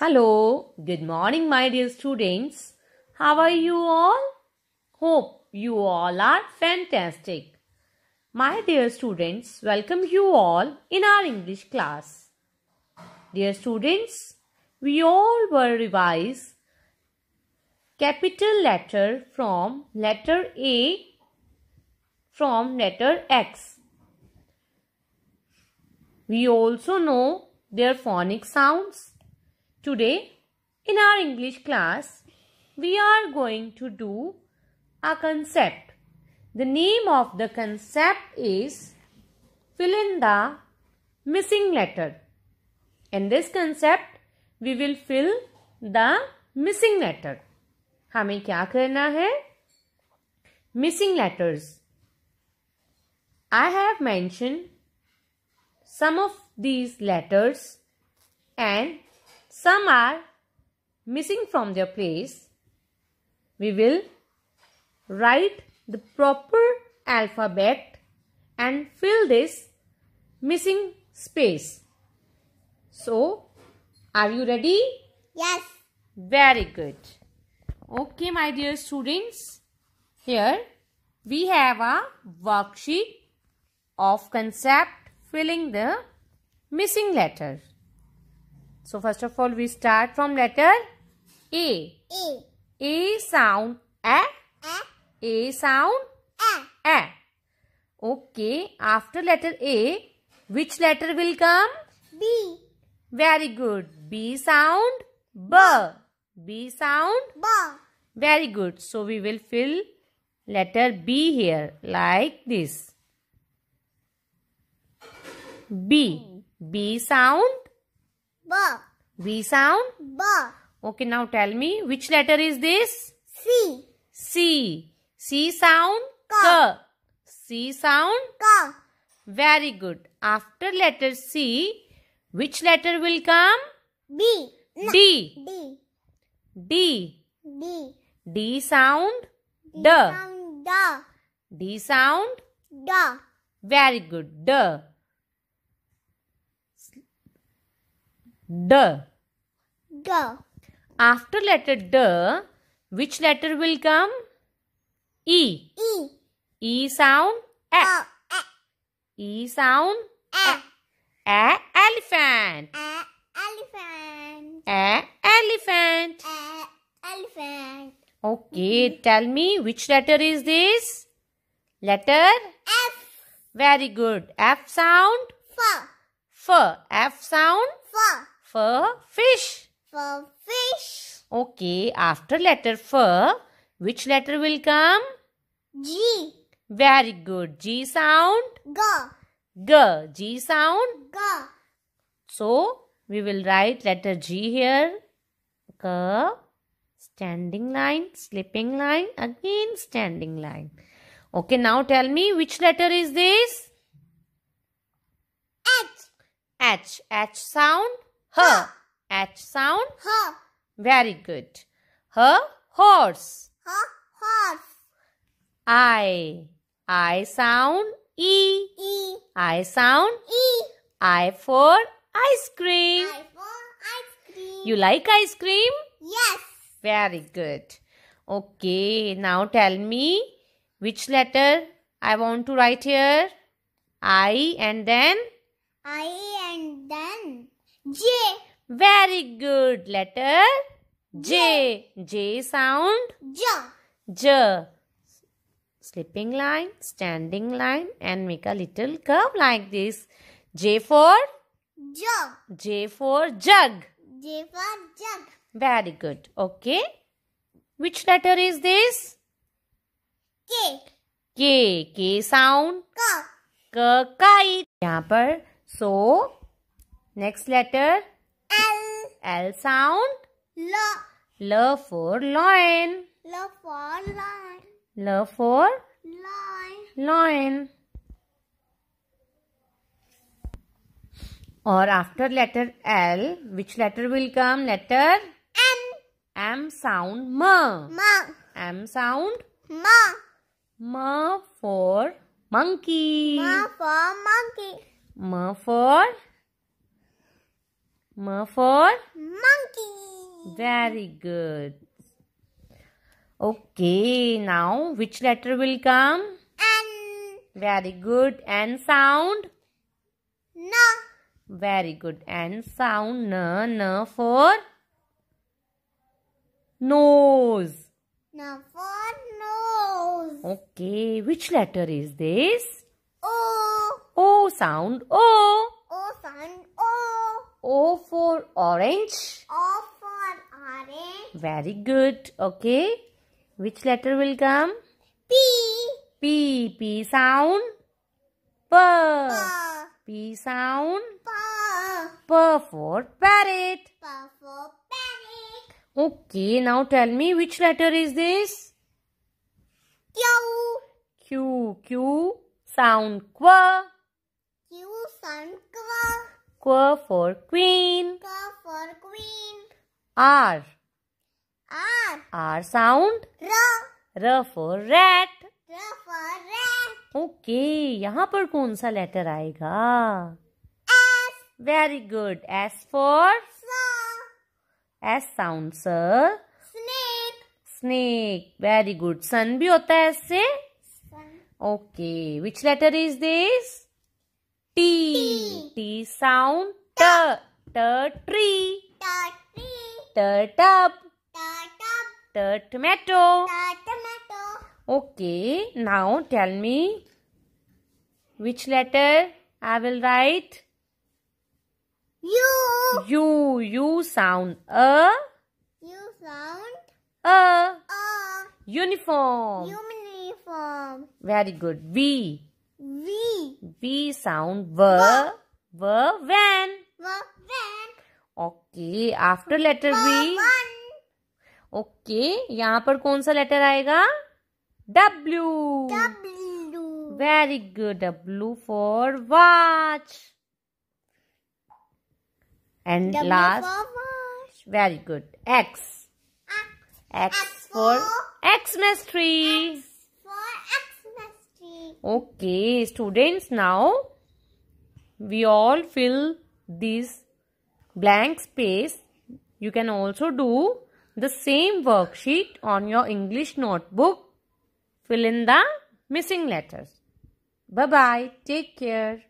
Hello, good morning, my dear students. How are you all? Hope you all are fantastic. My dear students, welcome you all in our English class. Dear students, we all will revise capital letter from letter A from letter X. We also know their phonic sounds Today, in our English class, we are going to do a concept. The name of the concept is fill in the missing letter. In this concept, we will fill the missing letter. हमें क्या करना है Missing letters. I have mentioned some of these letters and some are missing from their place. We will write the proper alphabet and fill this missing space. So, are you ready? Yes. Very good. Okay, my dear students. Here we have a worksheet of concept filling the missing letter. So first of all we start from letter A. A. A sound. A. A, sound. A. A. Okay. After letter A, which letter will come? B. Very good. B sound. B. B sound. B. Very good. So we will fill letter B here like this. B. B sound. B. V sound? B. Okay, now tell me which letter is this? C. C. C sound? K. K. C sound? K. Very good. After letter C, which letter will come? B. D. D. D. D. D sound? D. D sound? D. Very good. D. D. D. After letter D, which letter will come? E. E. E sound. A. sound. A. elephant. A elephant. A elephant. A elephant. Okay, tell me which letter is this? Letter F. Very good. F sound? F. F. F sound? F. For fish. for fish. Okay, after letter for, which letter will come? G. Very good. G sound? G. G. G sound? G. So, we will write letter G here. G. Standing line, slipping line, again standing line. Okay, now tell me which letter is this? H. H. H sound? H H sound. H Very good. H horse. H horse. I. I sound. E. E. I sound. E. I for ice cream. I for ice cream. You like ice cream? Yes. Very good. Okay, now tell me which letter I want to write here. I and then? I and then. J. Very good. Letter J. J, J sound. J. J. Slipping line, standing line and make a little curve like this. J for? Jug. J for jug. J for jug. Very good. Okay. Which letter is this? K. K. K sound. K. K kite. यहाँ पर so Next letter. L. L sound. L. L for loin. L for loin. L for loin. Loin. Or after letter L, which letter will come? Letter M. M sound M. M. M sound M. M for monkey. M for monkey. M for M for? Monkey. Very good. Okay, now which letter will come? N. Very good. N sound? N. Very good. N sound. N, N for? Nose. N for nose. Okay, which letter is this? O. O sound. O. O for orange. O for orange. Very good. Okay. Which letter will come? P. P. P sound. P. P sound. P. P for parrot. P for parrot. Okay. Now tell me which letter is this? Q. Q. Q sound. Q. Q sound. Q. qu for queen. Q for queen. R. R. R sound. R. R for rat. R for rat. okay, यहाँ पर कौन सा letter आएगा S. Very good. S for. Sir. S sound sir. Snake. Snake. Very good. Sun भी होता है इससे. Sun. Okay. Which letter is this? T. T sound. T. T tree. T tree. T tub. T tub. T tomato. T tomato. Okay. Now tell me which letter I will write. U. U. U sound. A. U sound. A. A. Uniform. Uniform. Very good. V. V V sound व व van okay after letter V okay यहाँ पर कौन सा letter आएगा W W very good W for watch and last very good X X for Xmas tree Okay, students, now we all fill this blank space. You can also do the same worksheet on your English notebook. Fill in the missing letters. Bye-bye. Take care.